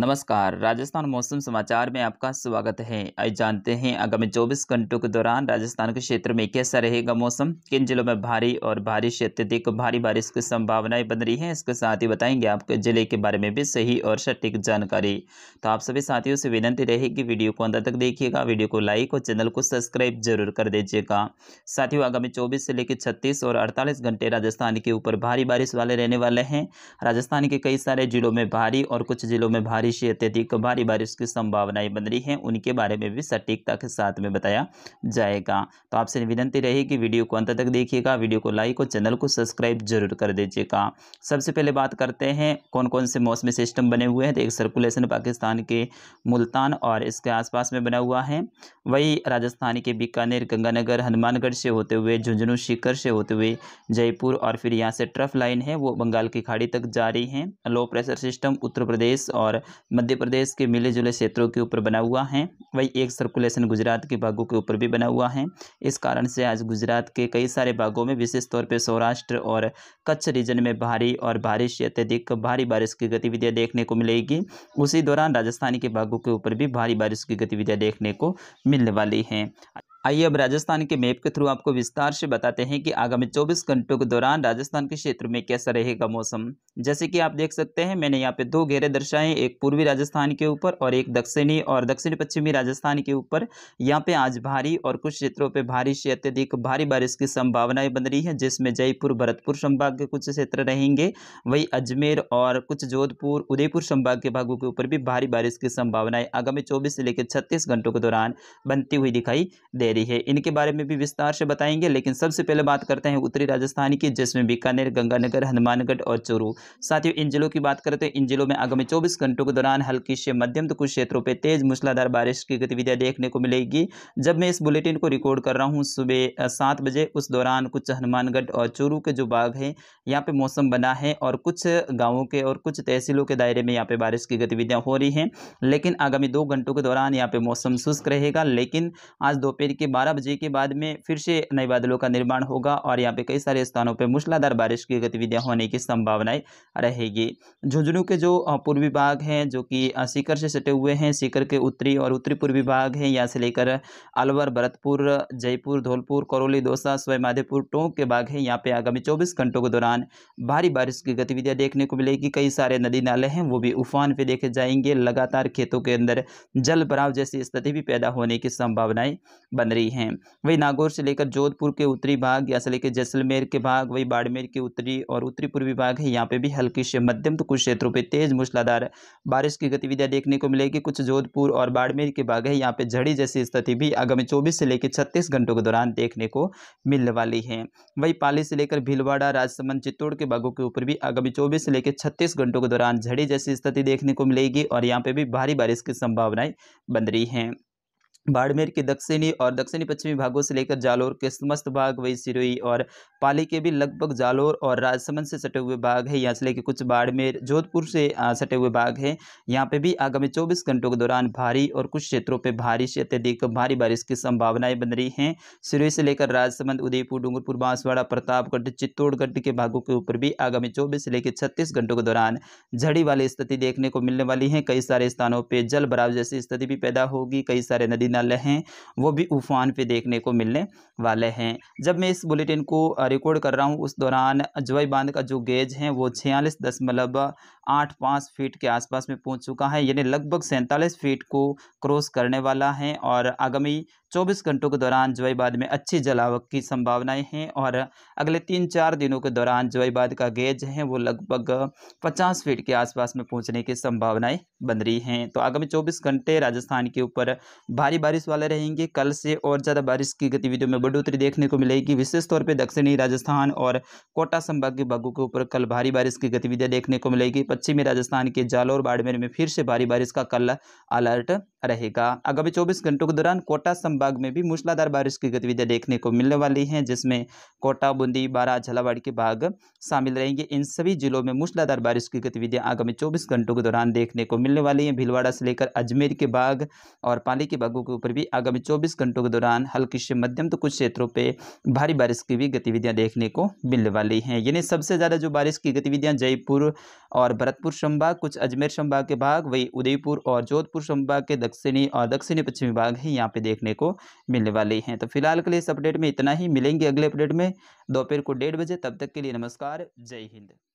नमस्कार राजस्थान मौसम समाचार में आपका स्वागत है आइए जानते हैं आगामी 24 घंटों के दौरान राजस्थान के क्षेत्र में कैसा रहेगा मौसम किन जिलों में भारी और भारी अत्यधिक भारी बारिश की संभावनाएं बन रही हैं इसके साथ ही बताएंगे आपके जिले के बारे में भी सही और सटीक जानकारी तो आप सभी साथियों से विनती रहेगी वीडियो को अंदर तक देखिएगा वीडियो को लाइक और चैनल को सब्सक्राइब जरूर कर दीजिएगा साथियों आगामी चौबीस से लेकर छत्तीस और अड़तालीस घंटे राजस्थान के ऊपर भारी बारिश वाले रहने वाले हैं राजस्थान के कई सारे जिलों में भारी और कुछ जिलों में भारी बारिश या अत्यधिक भारी बारिश की संभावनाएं बन रही हैं उनके बारे में भी सटीकता के साथ में बताया जाएगा तो आपसे विनती तो कि वीडियो को अंत तक देखिएगा वीडियो को लाइक और चैनल को सब्सक्राइब जरूर कर दीजिएगा सबसे पहले बात करते हैं कौन कौन से मौसमी सिस्टम बने हुए हैं तो एक सर्कुलेशन पाकिस्तान के मुल्तान और इसके आसपास में बना हुआ है वही राजस्थान के बीकानेर गंगानगर हनुमानगढ़ से होते हुए झुंझुनू शिखर से होते हुए जयपुर और फिर यहाँ से ट्रफ लाइन है वो बंगाल की खाड़ी तक जा रही लो प्रेशर सिस्टम उत्तर प्रदेश और मध्य प्रदेश के मिले जुले क्षेत्रों के ऊपर बना हुआ है वही एक सर्कुलेशन गुजरात के भागों के ऊपर भी बना हुआ है इस कारण से आज गुजरात के कई सारे भागों में विशेष तौर पर सौराष्ट्र और कच्छ रीजन में भारी और बारिश अत्यधिक भारी बारिश की गतिविधियाँ देखने को मिलेगी उसी दौरान राजस्थान के भागों के ऊपर भी भारी बारिश की गतिविधियाँ देखने को मिलने वाली हैं आइए अब राजस्थान के मैप के थ्रू आपको विस्तार से बताते हैं कि आगामी 24 घंटों के दौरान राजस्थान के क्षेत्र में कैसा रहेगा मौसम जैसे कि आप देख सकते हैं मैंने यहाँ पे दो घेरे दर्शाए एक पूर्वी राजस्थान के ऊपर और एक दक्षिणी और दक्षिण पश्चिमी राजस्थान के ऊपर यहाँ पे आज भारी और कुछ क्षेत्रों पे भारी से अत्यधिक भारी बारिश की संभावनाएं बन रही है जिसमें जयपुर भरतपुर संभाग के कुछ क्षेत्र रहेंगे वही अजमेर और कुछ जोधपुर उदयपुर संभाग के भागों के ऊपर भी भारी बारिश की संभावनाएं आगामी चौबीस से लेकर छत्तीस घंटों के दौरान बनती हुई दिखाई दे रही है इनके बारे में भी विस्तार से बताएंगे लेकिन सबसे पहले बात करते हैं उत्तरी राजस्थान की जिसमें बीकानेर गंगानगर हनुमानगढ़ और चूरू साथियों इन जिलों की बात करें तो इन जिलों में आगामी चौबीस घंटों के दौरान हल्की से मध्यम तो कुछ क्षेत्रों पर तेज मूसलाधार बारिश की गतिविधियाँ देखने को मिलेगी जब मैं इस बुलेटिन को रिकॉर्ड कर रहा हूँ सुबह सात बजे उस दौरान कुछ हनुमानगढ़ और चूरू के जो बाघ हैं यहाँ पे मौसम बना है और कुछ गाँवों के और कुछ तहसीलों के दायरे में यहाँ पे बारिश की गतिविधियाँ हो रही हैं लेकिन आगामी दो घंटों के दौरान यहाँ पे मौसम शुष्क रहेगा लेकिन आज दोपहर के बारह बजे के बाद में फिर से नए बादलों का निर्माण होगा और यहाँ पे कई सारे स्थानों पर मूसलाधार बारिश की गतिविधियाँ होने की संभावनाएं रहेगी झुंझुनू के जो पूर्वी भाग हैं जो कि सीकर से सटे हुए हैं सीकर के उत्तरी और उत्तरी पूर्वी भाग हैं यहाँ से लेकर अलवर भरतपुर जयपुर धौलपुर करौली दौसा स्वयं माधेपुर टोंक के भाग हैं यहाँ पे आगामी चौबीस घंटों के दौरान भारी बारिश की गतिविधियाँ देखने को मिलेगी कई सारे नदी नाले हैं वो भी उफान पर देखे जाएंगे लगातार खेतों के अंदर जल भराव जैसी स्थिति भी पैदा होने की संभावनाएं बन रही हैं वही नागौर से लेकर जोधपुर के उत्तरी भाग या से लेकर जैसलमेर के भाग वही बाड़मेर के उत्तरी और उत्तरी पूर्वी भाग है यहाँ पे भी भी हल्की से मध्यम तो कुछ क्षेत्रों पर तेज मूसलाधार बारिश की गतिविधियां देखने को मिलेगी कुछ जोधपुर और बाड़मेर के बाग है यहाँ पे झड़ी जैसी स्थिति भी आगामी चौबीस से लेकर छत्तीस घंटों के दौरान देखने को मिलने वाली है वहीं पाली से लेकर भीलवाड़ा राजसमंद चित्तौड़ के बागों के ऊपर भी आगामी चौबीस से लेकर छत्तीस घंटों के दौरान झड़ी जैसी स्थिति देखने को मिलेगी और यहाँ पर भी भारी बारिश की संभावनाएं बन रही हैं बाड़मेर के दक्षिणी और दक्षिणी पश्चिमी भागों से लेकर जालोर के समस्त भाग वही सिरोही और पाली के भी लगभग जालोर और राजसमंद से सटे हुए भाग है यहाँ से लेकर कुछ बाड़मेर जोधपुर से सटे हुए भाग हैं यहाँ पे भी आगामी 24 घंटों के दौरान भारी और कुछ क्षेत्रों पे भारी से अत्यधिक भारी बारिश की संभावनाएं बन रही हैं सिरोही से लेकर राजसमंद उदयपुर डूंगरपुर बांसवाड़ा प्रतापगढ़ चित्तौड़गढ़ के भागों के ऊपर भी आगामी चौबीस से लेकर छत्तीस घंटों के दौरान झड़ी वाली स्थिति देखने को मिलने वाली है कई सारे स्थानों पर जल जैसी स्थिति भी पैदा होगी कई सारे नदी सिग्नल हैं वो भी उफान पे देखने को मिलने वाले हैं जब मैं इस बुलेटिन को रिकॉर्ड कर रहा हूँ उस दौरान जवाई बांध का जो गेज है वो छियालीस दशमलव आठ पाँच फीट के आसपास में पहुँच चुका है यानी लगभग सैंतालीस फीट को क्रॉस करने वाला है और आगामी 24 घंटों के दौरान जवाईबाद में अच्छी जलावक की संभावनाएं हैं और अगले तीन चार दिनों के दौरान जवाईबाद का गेज है वो लगभग 50 फीट के आसपास में पहुंचने की संभावनाएं बन रही हैं तो आगामी 24 घंटे राजस्थान के ऊपर भारी बारिश वाले रहेंगे कल से और ज़्यादा बारिश की गतिविधियों में बढ़ोतरी देखने को मिलेगी विशेष तौर पर दक्षिणी राजस्थान और कोटा संभाग के भागों के ऊपर कल भारी बारिश की गतिविधियाँ देखने को मिलेगी पश्चिमी राजस्थान के जालौर बाड़मेर में फिर से भारी बारिश का कल अलर्ट रहेगा आगामी 24 घंटों के दौरान कोटा संभाग में भी मूसलाधार बारिश की गतिविधियां देखने को मिलने वाली हैं जिसमें कोटा बूंदी बारा झालावाड़ के भाग शामिल रहेंगे इन सभी जिलों में मूसलाधार बारिश की गतिविधियां आगामी 24 घंटों के दौरान देखने को मिलने वाली हैं भीलवाड़ा से लेकर अजमेर के बाघ और पाली के बाघों के ऊपर भी आगामी चौबीस घंटों के दौरान हल्की से मध्यम तो कुछ क्षेत्रों पर भारी बारिश की भी गतिविधियाँ देखने को मिलने वाली हैं यानी सबसे ज़्यादा जो बारिश की गतिविधियाँ जयपुर और भरतपुर संभाग कुछ अजमेर संभाग के भाग वही उदयपुर और जोधपुर संभाग के दक्षिणी और दक्षिणी पश्चिमी भाग ही यहाँ पे देखने को मिलने वाले हैं तो फिलहाल के लिए इस अपडेट में इतना ही मिलेंगे अगले अपडेट में दोपहर को डेढ़ बजे तब तक के लिए नमस्कार जय हिंद